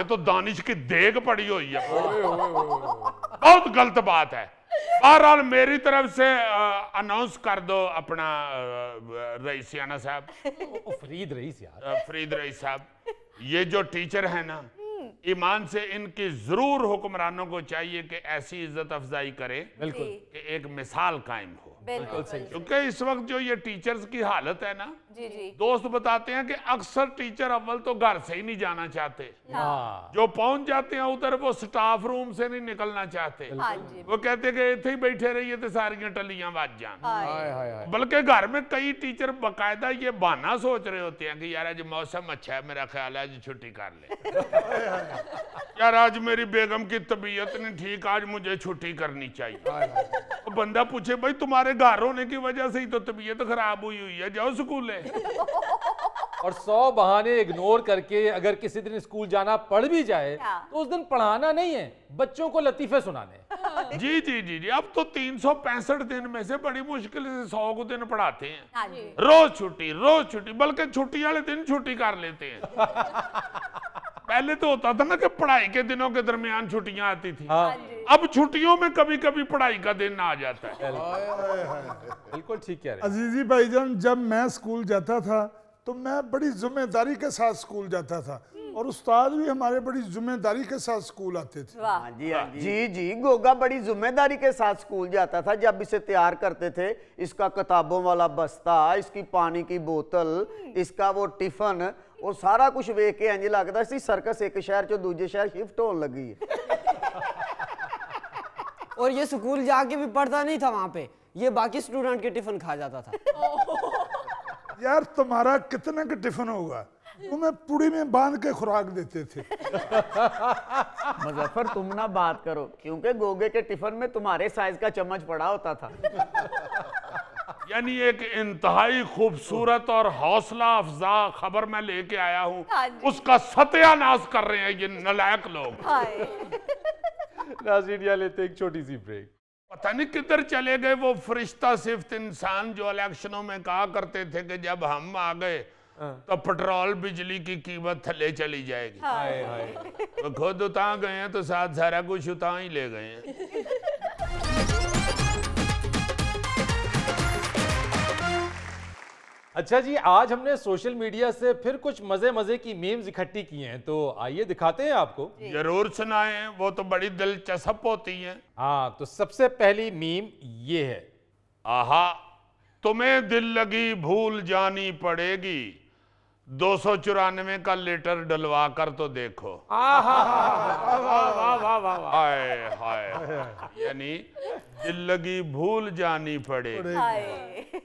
ये तो दानिश की देख पड़ी हुई है बहुत गलत बात है बहरहाल मेरी तरफ से आ, अनाउंस कर दो अपना रईसियाना साहब फरीद रईस यार फरीद रईस साहब ये जो टीचर है ना ईमान से इनकी जरूर हुक्मरानों को चाहिए कि ऐसी इज्जत अफजाई करे बिल्कुल कि एक मिसाल कायम हो बिल्कुल सही क्योंकि इस वक्त जो ये टीचर्स की हालत है ना दोस्त बताते हैं कि अक्सर टीचर अव्वल तो घर से ही नहीं जाना चाहते हाँ। जो पहुंच जाते हैं उधर वो स्टाफ रूम से नहीं निकलना चाहते हाँ वो कहते कि इतने ही बैठे रहिए तो सारिया टलियां बच जान बल्कि घर में कई टीचर बाकायदा ये बहाना सोच रहे होते हैं कि यार आज मौसम अच्छा है मेरा ख्याल है आज छुट्टी कर ले यार आज मेरी बेगम की तबीयत नहीं ठीक आज मुझे छुट्टी करनी चाहिए तो बंदा पूछे भाई तुम्हारे घर होने की वजह से ही तो तबीयत खराब हुई हुई है जाओ स्कूल है और सौ बहाने इग्नोर करके अगर किसी दिन स्कूल जाना पड़ भी जाए तो उस दिन पढ़ाना नहीं है बच्चों को लतीफे सुनाने जी जी जी जी अब तो तीन सौ पैंसठ दिन में से बड़ी मुश्किल से सौ को दिन पढ़ाते हैं हाँ रोज छुट्टी रोज छुट्टी बल्कि छुट्टी वाले दिन छुट्टी कर लेते हैं पहले तो होता था ना कि पढ़ाई के दिनों के दरमियान छुट्टियां आती थी हाँ। अब छुट्टियों में कभी कभी पढ़ाई का दिन आ जाता है बिल्कुल ठीक है अजीजी भाईजान जब मैं स्कूल जाता था तो मैं बड़ी जिम्मेदारी के साथ स्कूल जाता था हम्म। और उस्ताद भी हमारे बड़ी जिम्मेदारी के साथ स्कूल आते थे हाँ जी हाँ जी जी, जी गोगा बड़ी जिम्मेदारी के साथ स्कूल जाता था जब इसे तैयार करते थे इसका किताबों वाला बस्ता इसकी पानी की बोतल हम्म। इसका वो टिफिन ਔਰ सारा कुछ वेख के इंज लगता ਸੀ सर्कस एक शहर चो दूजे शहर शिफ्ट होने लगी है और ये स्कूल जाके भी पढ़ता नहीं था वहां पे ये बाकी स्टूडेंट के टिफिन खा जाता था यार तुम्हारा कितने का टिफिन होगा तुम्हें पूड़ी में बांध के खुराक देते थे मुजफ्फर तुम ना बात करो क्योंकि गोगे के टिफिन में तुम्हारे साइज का चम्मच पड़ा होता था यानी एक इंतहाई खूबसूरत और हौसला अफजा खबर मैं लेके आया हूँ हाँ उसका सत्यानाश कर रहे हैं ये नलायक लोग लेते एक छोटी सी ब्रेक पता नहीं किधर चले गए वो फरिश्ता सिफ्त इंसान जो इलेक्शनों में कहा करते थे कि जब हम आ गए हाँ। तो पेट्रोल बिजली की कीमत थले चली जाएगी हाय हाय तो खुद उतार गए हैं तो साथ सारा कुछ उतार ही ले गए हैं अच्छा जी आज हमने सोशल मीडिया से फिर कुछ मजे मजे की मीम्स इकट्ठी किए हैं तो आइए दिखाते हैं आपको जरूर सुनाए वो तो बड़ी दिलचस्प होती है हाँ तो सबसे पहली मीम ये है आहा तुम्हें दिल लगी भूल जानी पड़ेगी दो सौ चौरानवे का लेटर डलवा कर तो देखो हाय हाय यानी जिंदगी भूल जानी पड़े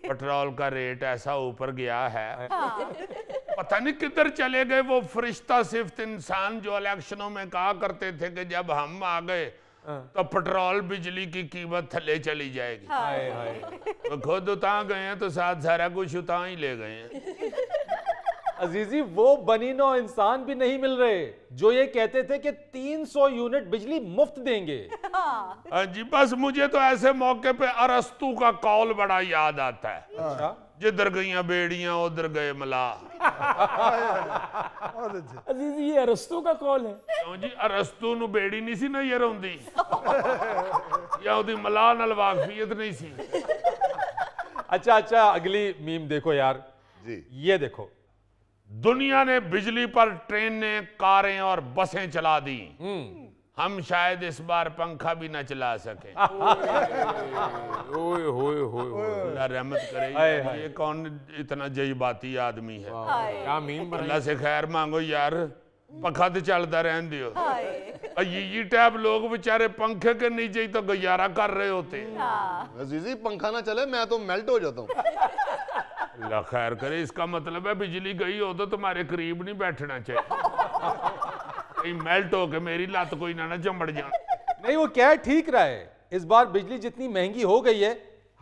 पेट्रोल का रेट ऐसा ऊपर गया है हाँ। पता नहीं किधर चले गए वो फरिश्ता सिर्फ इंसान जो इलेक्शनों में कहा करते थे कि जब हम आ गए हाँ। तो पेट्रोल बिजली की कीमत थले चली जाएगी हाय तो खुद उतार गए हैं तो साथ सारा कुछ उतार ही ले गए हैं अजीजी वो बनी नो इंसान भी नहीं मिल रहे जो ये कहते थे कि 300 यूनिट बिजली मुफ्त देंगे हाँ। जी बस मुझे तो ऐसे मौके पे अरस्तु का कॉल बड़ा याद आता है हाँ। अच्छा। जिधर गई बेड़िया उधर गए मला अजीजी ये अरस्तु का कॉल है क्यों हाँ जी अरस्तु नु बेड़ी नहीं सी ना ये रोंदी या ओदी मला नाल वाकफियत नहीं सी अच्छा अच्छा अगली मीम देखो यार जी ये देखो दुनिया ने बिजली पर ट्रेनें कारें और बसें चला दी हम्म। हम शायद इस बार पंखा भी न चला सके ओए होए होए रहमत करे ये कौन इतना जज्बाती आदमी है अल्लाह से खैर मांगो यार पंखा तो चलता रहन दियो ये टाइप लोग बेचारे पंखे के नीचे ही तो गुजारा कर रहे होते हैं हाँ। अजीजी पंखा ना चले मैं तो मेल्ट हो जाता हूँ अल्लाह खैर करे इसका मतलब है बिजली गई हो तो तुम्हारे करीब नहीं बैठना चाहिए मेल्ट हो के मेरी लात कोई ना ना चमड़ जा नहीं वो क्या ठीक रहा है इस बार बिजली जितनी महंगी हो गई है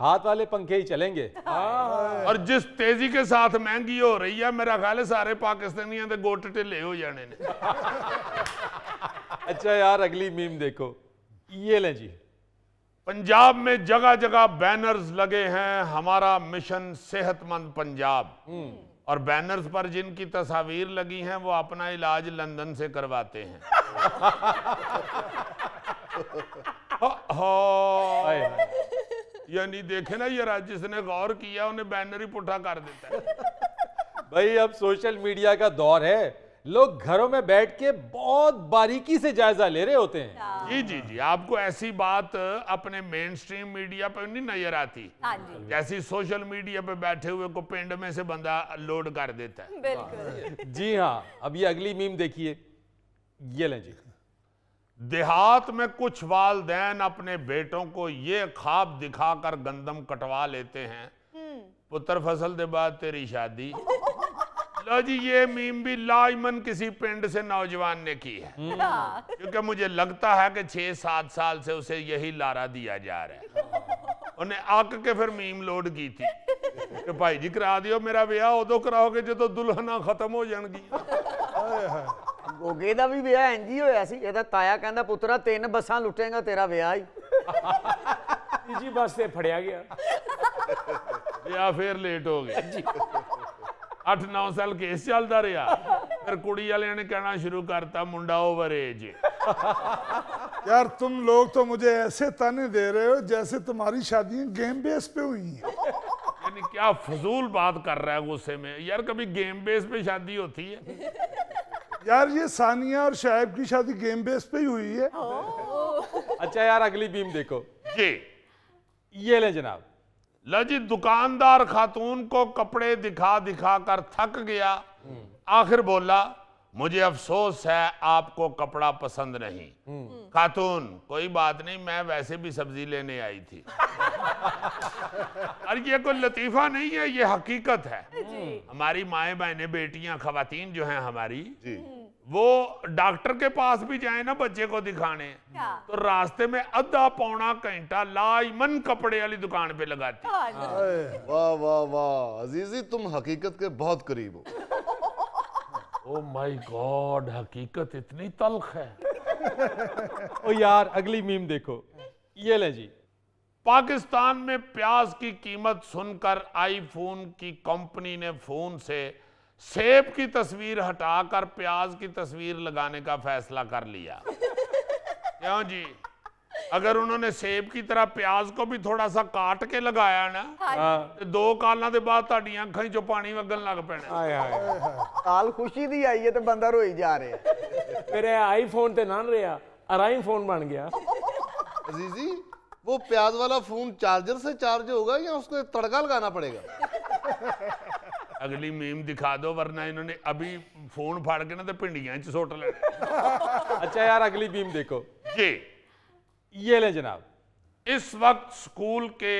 हाथ वाले पंखे ही चलेंगे हाँ। और जिस तेजी के साथ महंगी हो रही है मेरा ख्याल है सारे पाकिस्तानियों के गोट ढिले हो जाने ने अच्छा यार अगली मीम देखो ये लें जी पंजाब में जगह जगह बैनर्स लगे हैं हमारा मिशन सेहतमंद पंजाब हम्म। और बैनर्स पर जिनकी तस्वीर लगी हैं वो अपना इलाज लंदन से करवाते हैं यानी देखे ना ये जिसने ने गौर किया उन्हें बैनर ही पुठा कर देता है भाई अब सोशल मीडिया का दौर है लोग घरों में बैठ के बहुत बारीकी से जायजा ले रहे होते हैं हाँ। जी जी जी आपको ऐसी बात अपने मेन स्ट्रीम मीडिया पर नहीं नजर आती हाँ जैसी सोशल मीडिया पर बैठे हुए को पेंड में से बंदा लोड कर देता है जी हाँ अब ये अगली मीम देखिए ये लें जी देहात में कुछ वालदेन अपने बेटों को ये खाब दिखाकर गंदम कटवा लेते हैं हम्म। पुत्र फसल दे बाद तेरी शादी जी ये मीम भी लाइमन किसी पिंड से नौजवान ने की है हम्म। हाँ। क्योंकि मुझे लगता है कि छह सात साल से उसे यही लारा दिया जा रहा है हाँ। उन्हें आक के फिर मीम लोड की थी कि भाई जी करा दियो मेरा ब्याह उदो कराओगे जो तो दुल्हना खत्म हो जाएगी गोगे का भी ब्याह इंज बसा लुटेगा तेरा ब्याह से फड़िया गया फिर लेट हो गया अठ नौ साल केस चलता रहा फिर कुड़ी वाले ने कहना शुरू करता मुंडा ओवर एज यार तुम लोग तो मुझे ऐसे ताने दे रहे हो जैसे तुम्हारी शादियां गेम बेस पे हुई हैं यानी क्या फजूल बात कर रहा है गुस्से में यार कभी गेम बेस पे शादी होती है यार ये सानिया और शायब की शादी गेम बेस पे ही हुई है अच्छा यार अगली बीम देखो जी ये ले जनाब लजी दुकानदार खातून को कपड़े दिखा दिखा कर थक गया आखिर बोला मुझे अफसोस है आपको कपड़ा पसंद नहीं खातून कोई बात नहीं मैं वैसे भी सब्जी लेने आई थी और ये कोई लतीफा नहीं है ये हकीकत है हमारी माए बहने बेटियां खातन जो हैं हमारी वो डॉक्टर के पास भी जाए ना बच्चे को दिखाने तो रास्ते में अद्धा पौना घंटा लाइमन कपड़े वाली दुकान पे लगाती हाँ वाह वाह वाह अजीजी तुम हकीकत के बहुत करीब हो ओ माय गॉड हकीकत इतनी तलख है ओ यार अगली मीम देखो ये ले जी पाकिस्तान में प्याज की कीमत सुनकर आईफोन की कंपनी ने फोन से सेब की तस्वीर हटाकर प्याज की तस्वीर लगाने का फैसला कर लिया क्यों जी अगर उन्होंने सेब की तरह प्याज को भी थोड़ा सा काट के लगाया ना हाँ।, हाँ। तो दो ਕਾਲਾਂ ਦੇ ਬਾਅਦ ਤੁਹਾਡੀਆਂ ਅੱਖਾਂ 'ਚੋਂ ਪਾਣੀ ਵਗਣ ਲੱਗ ਪੈਣਾ ਹਾਏ ਹਾਏ ਕਾਲ ਖੁਸ਼ੀ ਦੀ ਆਈ ਹੈ ਤੇ ਬੰਦਾ ਰੋਈ ਜਾ ਰਿਹਾ ਮੇਰੇ ਆਈਫੋਨ ਤੇ ਨਾਂ ਰਿਹਾ ਅਰਾਈ ਫੋਨ ਬਣ ਗਿਆ अजीजी वो प्याज वाला फोन चार्जर से चार्ज होगा या उसको तड़का लगाना पड़ेगा अगली मीम दिखा दो वरना इन्होंने अभी फोन फाड़ के ना तो भिंडिया सुट 'ਚ अच्छा यार अगली मीम देखो ये ये ले जनाब इस वक्त स्कूल के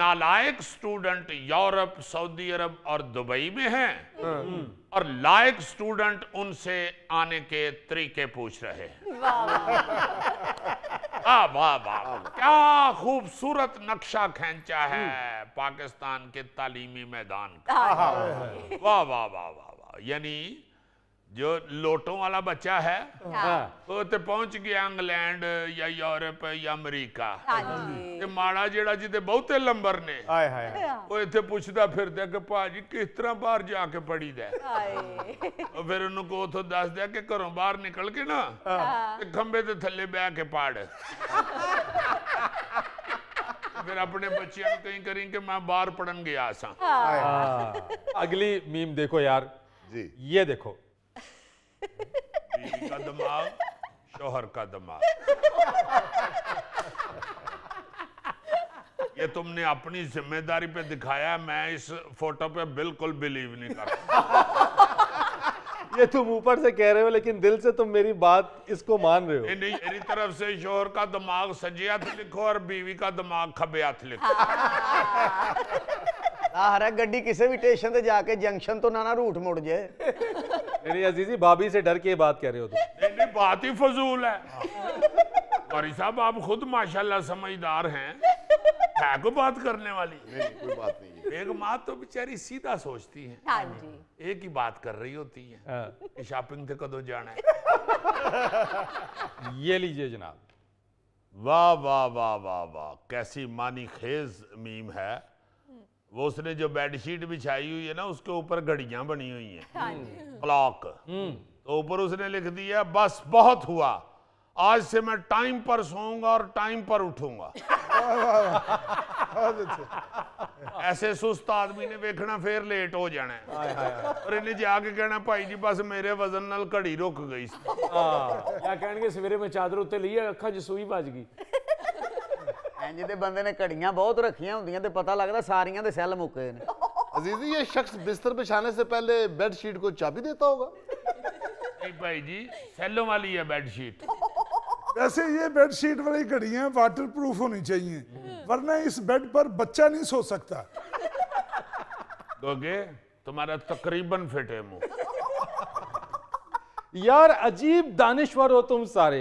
नालायक स्टूडेंट यूरोप सऊदी अरब और दुबई में हैं हाँ। और लायक स्टूडेंट उनसे आने के तरीके पूछ रहे हैं क्या खूबसूरत नक्शा खेचा है हम्म। पाकिस्तान के तालीमी मैदान का वाह वाह वाह वाह वाह यानी जो लोटों वाला बच्चा है ਉਹ ਤੇ ਪਹੁੰਚ ਗਿਆ ਇੰਗਲੈਂਡ ਜਾਂ ਯੂਰਪ ਜਾਂ ਅਮਰੀਕਾ ਤੇ ਮਾੜਾ ਜਿਹੜਾ ਜਿਹਦੇ ਬਹੁਤੇ ਲੰਬਰ ਨੇ ਹਾਏ ਹਾਏ ਉਹ ਇੱਥੇ ਪੁੱਛਦਾ ਫਿਰਦਾ ਕਿ ਭਾਜੀ ਕਿਸ ਤਰ੍ਹਾਂ ਬਾਹਰ ਜਾ ਕੇ ਪੜੀਦਾ ਹਾਏ ਉਹ ਫਿਰ ਉਹਨੂੰ ਕੋ ਉਥੋਂ ਦੱਸਦਾ ਕਿ ਘਰੋਂ ਬਾਹਰ ਨਿਕਲ ਕੇ ਨਾ ਤੇ ਖੰਬੇ ਤੇ ਥੱਲੇ ਬਹਿ ਕੇ ਪੜ फिर अपने बच्चियों को कहीं करें कि मैं बाहर पढ़न गया सा अगली मीम देखो यार जी ये देखो बीवी का दिमाग शोहर का दिमाग ये तुमने अपनी जिम्मेदारी पे दिखाया मैं इस फोटो पे बिल्कुल बिलीव नहीं कर ये तुम ऊपर से कह रहे हो लेकिन दिल से तुम मेरी बात इसको मान रहे हो नहीं नहीं मेरी तरफ से शोहर का दिमाग सजे हाथ लिखो और बीवी का दिमाग खबे हाथ लिखो हाँ। हाँ, हर गड्डी किसी भी स्टेशन से जाके जंक्शन तो ना ना रूट मुड़ जाए यानी अजीजी भाभी से डर के बात कह रहे हो तुम नहीं नहीं बात ही फजूल है गौरी साहब आप खुद माशाल्लाह समझदार हैं है को बात करने वाली नहीं कोई बात नहीं एक माँ तो बेचारी सीधा सोचती है हाँ जी एक ही बात कर रही होती है हाँ। शॉपिंग से कदों जाना है ये लीजिए जनाब वाह वाह वाह वाह वाह कैसी मानी खेज मीम है वो उसने जो बेडशीट बिछाई हुई है ना उसके ऊपर घड़ियां बनी हुई हैं क्लॉक हाँ हम्म। हम्म। तो ऊपर उसने लिख दिया बस बहुत हुआ आज से मैं टाइम पर सोऊंगा और टाइम पर उठूंगा ऐसे सुस्त आदमी ने वेखना फिर लेट हो जाना है और इन्हें जाके कहना भाई जी बस मेरे वजन ਨਾਲ ਘੜੀ ਰੁਕ ਗਈ सवेरे ਹਾਂ चादर उत्ते ਸਵੇਰੇ अखा ਚਾਦਰ ਉੱਤੇ ਲਈ ਅੱਖਾਂ ਇੰਜ ਤੇ ਬੰਦੇ ਨੇ ਘੜੀਆਂ ਬਹੁਤ ਰੱਖੀਆਂ ਹੁੰਦੀਆਂ ਤੇ ਪਤਾ ਲੱਗਦਾ ਸਾਰੀਆਂ ਦੇ ਸੈੱਲ शख्स बिस्तर बिछाने से पहले बेडशीट को चाबी देता होगा भाई जी सैलों वाली है बेडशीट वैसे ये बेडशीट वाली घड़ियाँ वाटर प्रूफ होनी चाहिए वरना इस बेड पर बच्चा नहीं सो सकता दोगे तुम्हारा तकरीबन फिट है मुंह यार अजीब दानिश्वर हो तुम सारे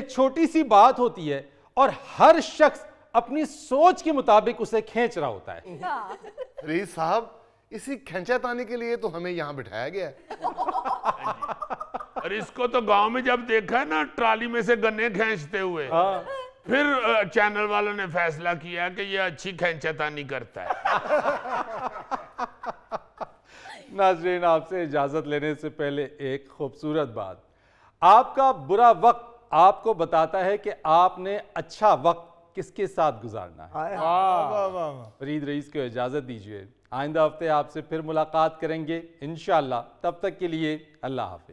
एक छोटी सी बात होती है और हर शख्स अपनी सोच के मुताबिक उसे खींच रहा होता है हाँ। रीत साहब इसी खींचाताने के लिए तो हमें यहाँ बिठाया गया है हाँ और इसको तो गांव में जब देखा है ना ट्राली में से गन्ने खेचते हुए हाँ। फिर चैनल वालों ने फैसला किया कि ये अच्छी खींचातानी करता है नाजरीन आपसे इजाजत लेने से पहले एक खूबसूरत बात आपका बुरा वक्त आपको बताता है कि आपने अच्छा वक्त किसके साथ गुजारना है फरीद रईस को इजाज़त दीजिए आइंदा हफ्ते आपसे फिर मुलाकात करेंगे इनशाला तब तक के लिए अल्लाह हाफिज